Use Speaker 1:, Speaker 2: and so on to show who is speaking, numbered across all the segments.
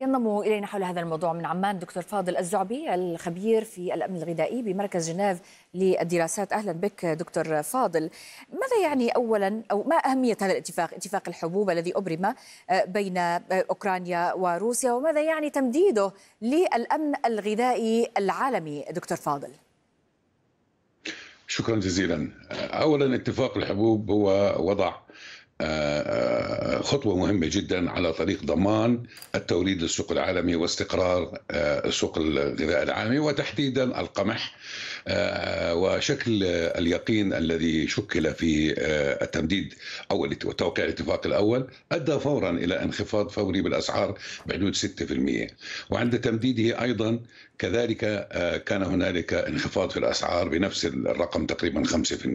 Speaker 1: ينضم الينا حول هذا الموضوع من عمان دكتور فاضل الزعبي الخبير في الامن الغذائي بمركز جنيف للدراسات اهلا بك دكتور فاضل ماذا يعني اولا او ما اهميه هذا الاتفاق اتفاق الحبوب الذي ابرم آه، بين آه، اوكرانيا وروسيا وماذا يعني تمديده للامن الغذائي العالمي دكتور فاضل
Speaker 2: شكرا جزيلا اولا اتفاق الحبوب هو وضع آه، خطوه مهمه جدا على طريق ضمان التوريد للسوق العالمي واستقرار آه، سوق الغذاء العالمي وتحديدا القمح آه، وشكل اليقين الذي شكل في آه، التمديد او توقيع الاتفاق الاول ادى فورا الى انخفاض فوري بالاسعار بحدود 6% وعند تمديده ايضا كذلك آه، كان هنالك انخفاض في الاسعار بنفس الرقم تقريبا 5%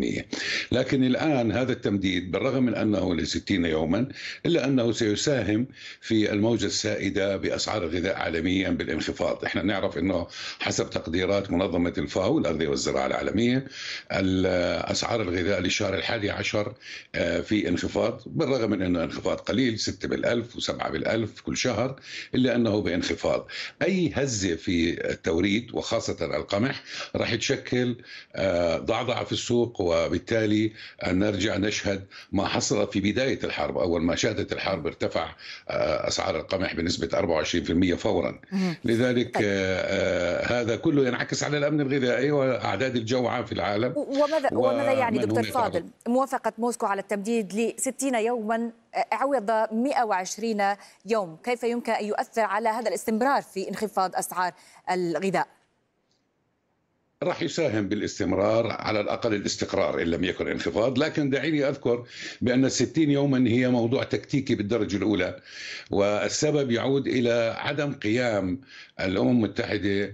Speaker 2: لكن الان هذا التمديد بالرغم من انه ل 60 يوما الا انه سيساهم في الموجه السائده باسعار الغذاء عالميا بالانخفاض احنا نعرف انه حسب تقديرات منظمه الفاو التغذية والزراعة العالمية أسعار الغذاء للشهر الحادي عشر آه، في انخفاض بالرغم من أنه انخفاض قليل 6 بالألف و7 بالألف كل شهر إلا أنه بانخفاض أي هزة في التوريد وخاصة القمح راح تشكل آه، ضعضعة في السوق وبالتالي نرجع نشهد ما حصل في بداية الحرب أول ما شهدت الحرب ارتفع آه، أسعار القمح بنسبة 24% فورا لذلك طيب. هذا كله ينعكس على الأمن الغذائي اعداد الجوعى في العالم وماذا وماذا يعني دكتور فاضل؟
Speaker 1: موافقه موسكو على التمديد ل 60 يوما عوض 120 يوم، كيف يمكن ان يؤثر على هذا الاستمرار في انخفاض اسعار الغذاء؟
Speaker 2: راح يساهم بالاستمرار على الاقل الاستقرار ان لم يكن انخفاض، لكن دعيني اذكر بان 60 يوما هي موضوع تكتيكي بالدرجه الاولى والسبب يعود الى عدم قيام الامم المتحده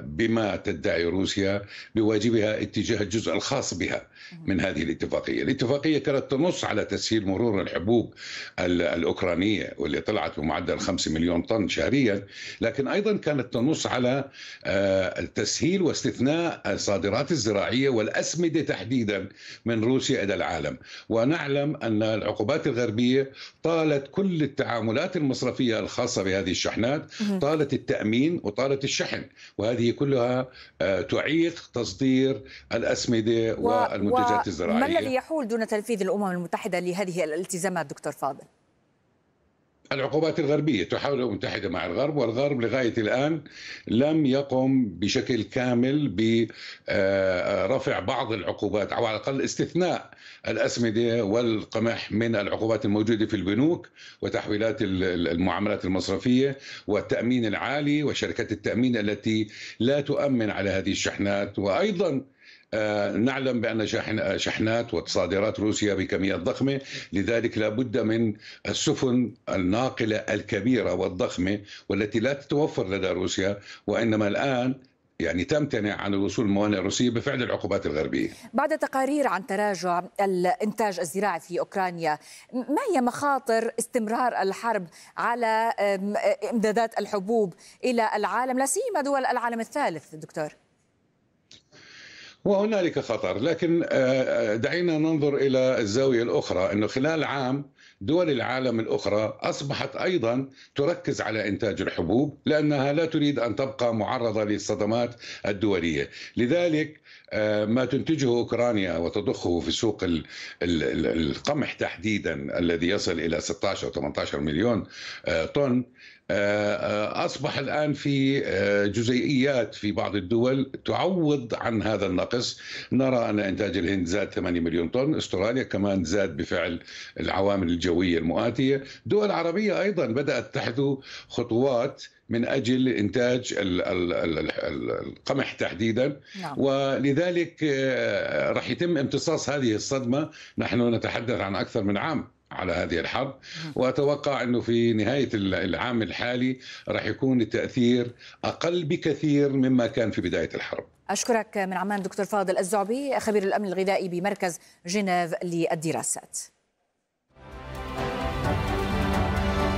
Speaker 2: بما تدعي روسيا بواجبها اتجاه الجزء الخاص بها من هذه الاتفاقيه، الاتفاقيه كانت تنص على تسهيل مرور الحبوب الاوكرانيه واللي طلعت بمعدل 5 مليون طن شهريا، لكن ايضا كانت تنص على آه، تسهيل واستثناء الصادرات الزراعيه والاسمده تحديدا من روسيا الى العالم، ونعلم ان العقوبات الغربيه طالت كل التعاملات المصرفيه الخاصه بهذه الشحنات، طالت التامين وطالت الشحن. وهذه كلها آه، تعيق تصدير الأسمدة والمنتجات الزراعية ما الذي
Speaker 1: يحول دون تنفيذ الأمم المتحدة لهذه الالتزامات دكتور فاضل؟
Speaker 2: العقوبات الغربية تحاول المتحدة مع الغرب والغرب لغاية الآن لم يقم بشكل كامل برفع آه، بعض العقوبات أو على الأقل استثناء الأسمدة والقمح من العقوبات الموجودة في البنوك وتحويلات المعاملات المصرفية والتأمين العالي وشركات التأمين التي لا تؤمن على هذه الشحنات وأيضا آه، نعلم بأن شحنات وتصادرات روسيا بكميات ضخمة لذلك لا بد من السفن الناقلة الكبيرة والضخمة والتي لا تتوفر لدى روسيا وإنما الآن يعني تمتنع عن الوصول الموانئ الروسيه بفعل العقوبات الغربيه.
Speaker 1: بعد تقارير عن تراجع الانتاج الزراعي في اوكرانيا، ما هي مخاطر استمرار الحرب على امدادات الحبوب الى العالم لا سيما دول العالم الثالث دكتور؟
Speaker 2: وهنالك خطر لكن آه، آه، دعينا ننظر الى الزاويه الاخرى انه خلال عام دول العالم الاخرى اصبحت ايضا تركز على انتاج الحبوب لانها لا تريد ان تبقى معرضه للصدمات الدوليه، لذلك آه، ما تنتجه اوكرانيا وتضخه في سوق القمح تحديدا الذي يصل الى 16 او 18 مليون آه، طن آه، اصبح الان في جزيئيات في بعض الدول تعوض عن هذا النقص نرى ان انتاج الهند زاد 8 مليون طن استراليا كمان زاد بفعل العوامل الجديدة الجوية المؤاتية دول عربية أيضا بدأت تحذو خطوات من أجل إنتاج القمح تحديدا نعم. ولذلك آه، رح يتم امتصاص هذه الصدمة نحن نتحدث عن أكثر من عام على هذه الحرب واتوقع انه في نهايه العام الحالي راح يكون التاثير اقل بكثير مما كان في بدايه الحرب.
Speaker 1: اشكرك من عمان دكتور فاضل الزعبي خبير الامن الغذائي بمركز جنيف للدراسات.